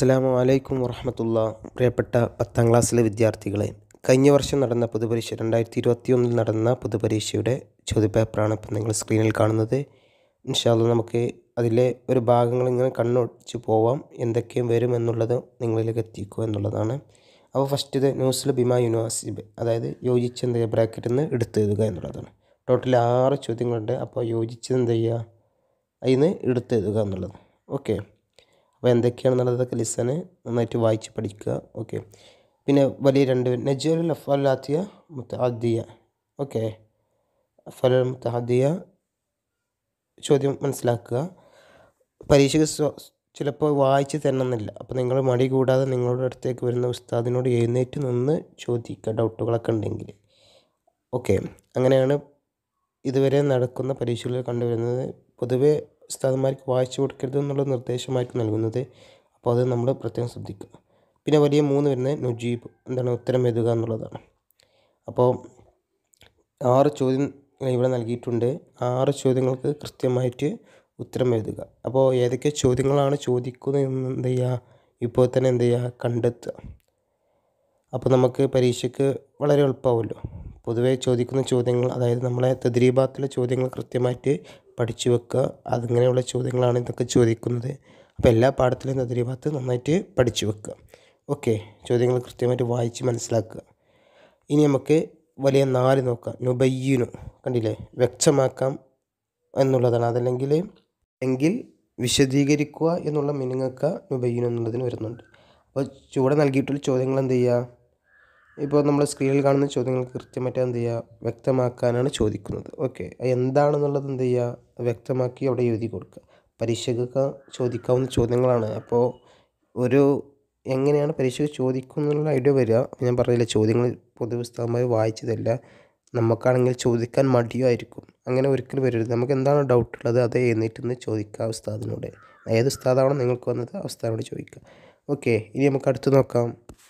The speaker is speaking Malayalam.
അസ്സാം വലൈക്കും വർഹമത്തുള്ള പ്രിയപ്പെട്ട പത്താം ക്ലാസ്സിലെ വിദ്യാർത്ഥികളെ കഴിഞ്ഞ വർഷം നടന്ന പൊതുപരീക്ഷ രണ്ടായിരത്തി ഇരുപത്തി ഒന്നിൽ നടന്ന പൊതുപരീക്ഷയുടെ ചോദ്യപേപ്പറാണ് ഇപ്പം നിങ്ങൾ സ്ക്രീനിൽ കാണുന്നത് ഇൻഷാല്ല നമുക്ക് അതിലെ ഒരു ഭാഗങ്ങൾ ഇങ്ങനെ കണ്ണൊടിച്ച് പോവാം എന്തൊക്കെയും വരും എന്നുള്ളത് നിങ്ങളിലേക്ക് എത്തിക്കുക എന്നുള്ളതാണ് അപ്പോൾ ഫസ്റ്റ് ഇത് ന്യൂസിൽ ബിമ യൂണിവേഴ്സിറ്റി അതായത് യോജിച്ച് എന്ത് ചെയ്യുക ബ്രാക്കറ്റിൽ നിന്ന് എഴുതുക എന്നുള്ളതാണ് ടോട്ടൽ ആറ് ചോദ്യങ്ങളുണ്ട് അപ്പോൾ യോജിച്ചത് എന്ത് ചെയ്യുക അതിൽ നിന്ന് എഴുതുക എന്നുള്ളത് ഓക്കെ അപ്പോൾ എന്തൊക്കെയാണെന്നുള്ളതൊക്കെ ലിസൺ നന്നായിട്ട് വായിച്ച് പഠിക്കുക ഓക്കെ പിന്നെ വലിയ രണ്ട് നജീറുൽ അഫലാത്തിയ മുത്തഹദിയ ഓക്കെ അഫൽ മുത്തഹദിയ ചോദ്യം മനസ്സിലാക്കുക പരീക്ഷയ്ക്ക് ചിലപ്പോൾ വായിച്ച് തരണമെന്നില്ല അപ്പോൾ നിങ്ങൾ മടി കൂടാതെ നിങ്ങളുടെ അടുത്തേക്ക് വരുന്ന ഉസ്താദിനോട് എഴുന്നേറ്റ് നിന്ന് ചോദിക്കുക ഡൗട്ടുകളൊക്കെ ഉണ്ടെങ്കിൽ ഓക്കെ അങ്ങനെയാണ് ഇതുവരെ നടക്കുന്ന പരീക്ഷകളിൽ കണ്ടുവരുന്നത് പൊതുവേ ഉസ്താദന്മാർക്ക് വായിച്ചു കൊടുക്കരുത് എന്നുള്ള നിർദ്ദേശമായിരിക്കും നൽകുന്നത് അപ്പോൾ അത് നമ്മൾ പ്രത്യേകം ശ്രദ്ധിക്കുക പിന്നെ വലിയ മൂന്ന് വരുന്നത് നുജീബ് എന്താണ് ഉത്തരം എഴുതുക എന്നുള്ളതാണ് അപ്പോൾ ആറ് ചോദ്യം ഇവിടെ നൽകിയിട്ടുണ്ട് ആറ് ചോദ്യങ്ങൾക്ക് കൃത്യമായിട്ട് ഉത്തരം എഴുതുക അപ്പോൾ ഏതൊക്കെ ചോദ്യങ്ങളാണ് ചോദിക്കുന്നത് എന്ന് എന്ത് ചെയ്യുക ഇപ്പോൾ തന്നെ എന്ത് ചെയ്യുക കണ്ടെത്തുക അപ്പോൾ നമുക്ക് പരീക്ഷയ്ക്ക് വളരെ എളുപ്പമാവുമല്ലോ പൊതുവേ ചോദിക്കുന്ന ചോദ്യങ്ങൾ അതായത് നമ്മളെ തദ്രീഭാഗത്തിലെ ചോദ്യങ്ങൾ കൃത്യമായിട്ട് പഠിച്ചു വെക്കുക അതിങ്ങനെയുള്ള ചോദ്യങ്ങളാണ് ഇതൊക്കെ ചോദിക്കുന്നത് അപ്പോൾ എല്ലാ പാഠത്തിലും ഭാഗത്ത് നന്നായിട്ട് പഠിച്ചു വെക്കുക ഓക്കെ ചോദ്യങ്ങൾ കൃത്യമായിട്ട് വായിച്ച് മനസ്സിലാക്കുക ഇനി നമുക്ക് വലിയ നാല് നോക്കാം നുബയ്യുനു കണ്ടില്ലേ വ്യക്തമാക്കാം എന്നുള്ളതാണ് അതല്ലെങ്കിൽ എങ്കിൽ വിശദീകരിക്കുക എന്നുള്ള മീനിങ്ങൊക്കെ നുബയ്യുനു എന്നുള്ളതിന് വരുന്നുണ്ട് അപ്പോൾ ചുവടെ നൽകിയിട്ടുള്ള ചോദ്യങ്ങൾ എന്ത് ചെയ്യുക ഇപ്പോൾ നമ്മൾ സ്ക്രീനിൽ കാണുന്ന ചോദ്യങ്ങൾ കൃത്യമായിട്ട് എന്ത് ചെയ്യുക വ്യക്തമാക്കാനാണ് ചോദിക്കുന്നത് ഓക്കെ എന്താണെന്നുള്ളത് എന്ത് ചെയ്യുക വ്യക്തമാക്കി അവിടെ എഴുതി കൊടുക്കുക പരീക്ഷകൾക്ക് ചോദിക്കാവുന്ന ചോദ്യങ്ങളാണ് അപ്പോൾ ഒരു എങ്ങനെയാണ് പരീക്ഷകൾ ചോദിക്കുന്നുള്ള ഐഡിയ വരിക ഞാൻ പറഞ്ഞില്ല ചോദ്യങ്ങൾ പൊതുപുസ്തകമായി വായിച്ചതല്ല നമുക്കാണെങ്കിൽ ചോദിക്കാൻ മടിയായിരിക്കും അങ്ങനെ ഒരിക്കലും വരരുത് നമുക്ക് എന്താണ് ഡൗട്ട് ഉള്ളത് അത് എഴുന്നേറ്റ് നിന്ന് ചോദിക്കുക ഉസ്താദിനോട് ഏത് ഉസ്താദാണോ നിങ്ങൾക്ക് വന്നത് ആ ഉസ്താദിനോട് ചോദിക്കുക ഓക്കെ ഇനി നമുക്ക് അടുത്ത് നോക്കാം